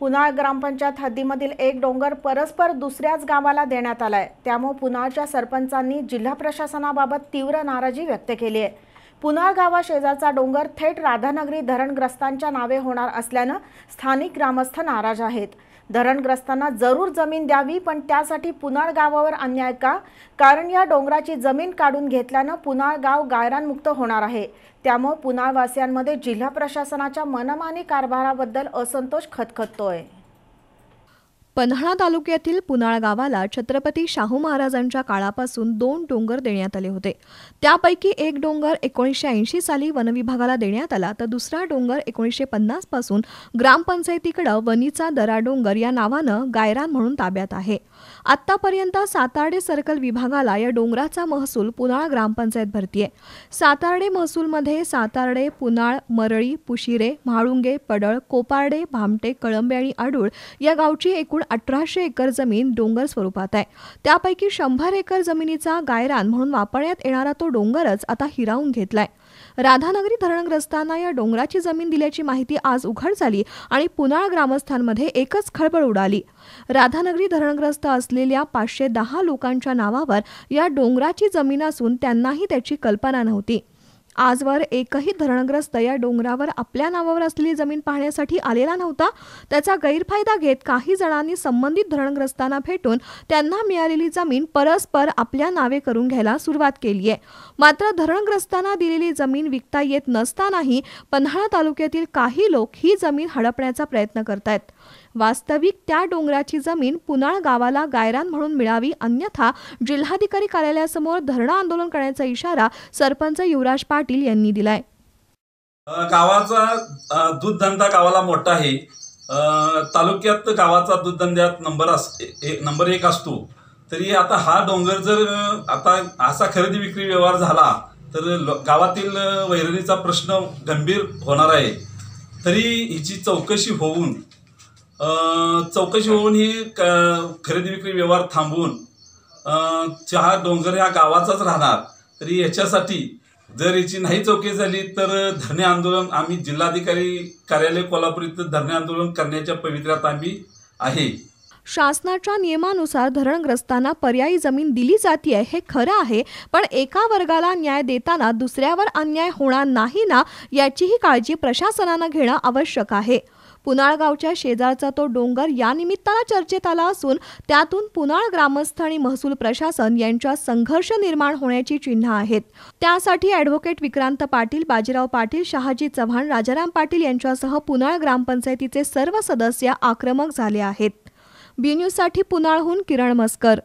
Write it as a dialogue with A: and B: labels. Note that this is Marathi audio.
A: पुनाळ ग्रामपंचायत हद्दीमधील एक डोंगर परस्पर दुसऱ्याच गावाला देण्यात आलाय त्यामुळे पुनाळच्या सरपंचांनी जिल्हा प्रशासनाबाबत तीव्र नाराजी व्यक्त केली आहे पुनाळ गावा शेजारचा डोंगर थेट राधानगरी धरणग्रस्तांच्या नावे होणार असल्यानं स्थानिक ग्रामस्थ नाराज आहेत धरणग्रस्तांना जरूर जमीन द्यावी पण त्यासाठी पुनाळ गावावर अन्याय का कारण या डोंगराची जमीन काढून घेतल्यानं पुनाळ गाव गायरानमुक्त होणार आहे त्यामुळे पुनाळवासियांमध्ये जिल्हा प्रशासनाच्या मनमानी कारभाराबद्दल असंतोष खतखततोय
B: पन्हाळा तालुक्यातील पुनाळ गावाला छत्रपती शाहू महाराजांच्या काळापासून दोन डोंगर देण्यात आले होते त्यापैकी एक डोंगर एकोणीसशे ऐंशी साली वनविभागाला देण्यात आला तर दुसरा डोंगर एकोणीसशे पन्नास पासून ग्रामपंचायतीकडे वनीचा दरा डोंगर या नावानं गायरान म्हणून ताब्यात आहे आतापर्यंत सातार्डे सर्कल विभागाला या डोंगराचा महसूल पुनाळ ग्रामपंचायत भरतीये सातार्डे महसूलमध्ये सातार्डे पुनाळ मरळी पुशिरे म्हाळुंगे पडळ कोपार्डे भामटे कळंबे आणि आडूळ या गावची एकूण अठराशे एकर जमीन डोंगर स्वरूपात आहे त्यापैकी शंभर एकर जमिनीचा गायरान म्हणून वापरण्यात येणारा तो डोंगरच आता हिरावून घेतलाय राधानगरी धरणग्रस्तांना या डोंगराची जमीन दिल्याची माहिती आज उघड झाली आणि पुनाळ ग्रामस्थांमध्ये एकच खळबळ उडाली राधानगरी धरणग्रस्त असलेल्या पाचशे दहा लोकांच्या नावावर या डोंगराची जमीन असून त्यांनाही त्याची कल्पना नव्हती आजवर एकही धरणग्रस्त या डोंगरावर आपल्या नावावर असलेली जमीन पाहण्यासाठी आलेला नव्हता त्याचा गैरफायदा घेत काही जणांनी संबंधित धरणग्रस्तांना भेटून त्यांना मिळालेली जमीन परस्पर आपल्या नावे करून घ्यायला सुरुवात केली आहे मात्र धरणग्रस्तांना दिलेली जमीन विकता येत नसतानाही पन्हाळा तालुक्यातील काही लोक ही जमीन हडपण्याचा प्रयत्न करतायत वास्तविक त्या डोंगराची जमीन पुनाळ गावाला गायरान म्हणून मिळावी अन्यथा जिल्हाधिकारी कार्यालयासमोर धरणं आंदोलन करण्याचा इशारा सरपंच युवराज पाटील पाटील यांनी दिलाय
C: गावाचा दूध धंदा गावाला मोठा आहे तालुक्यात गावाचा दूध धंद्यात नंबर अस एक नंबर एक असतो तरी आता हा डोंगर जर आता असा खरेदी विक्री व्यवहार झाला तर गावातील वैरणीचा प्रश्न गंभीर होणार आहे तरी हिची चौकशी होऊन चौकशी होऊन ही खरेदी विक्री व्यवहार थांबवून हा डोंगर ह्या गावाचाच राहणार तरी याच्यासाठी जर याची नाही चौकी झाली तर धरणे आंदोलन आम्ही जिल्हाधिकारी कार्यालय कोल्हापूर इथं धरणे आंदोलन करण्याच्या पवित्र्यात आम्ही आहे
B: शासनाच्या नियमानुसार धरणग्रस्तांना पर्यायी जमीन दिली जाते हे खरं आहे पण एका वर्गाला न्याय देताना दुसऱ्यावर अन्याय होणार नाही ना याचीही काळजी प्रशासनानं घेणं आवश्यक आहे पुनाळगावच्या शेजारचा तो डोंगर या निमित्तानं चर्चेत आला असून त्यातून पुनाळ ग्रामस्थ आणि महसूल प्रशासन यांच्या संघर्ष निर्माण होण्याची चिन्ह आहेत त्यासाठी ॲडव्होकेट विक्रांत पाटील बाजीराव पाटील शहाजी चव्हाण राजाराम पाटील यांच्यासह पुनाळ ग्रामपंचायतीचे सर्व सदस्य आक्रमक झाले आहेत बी न्यूजसाठी पुनाळहून किरण मस्कर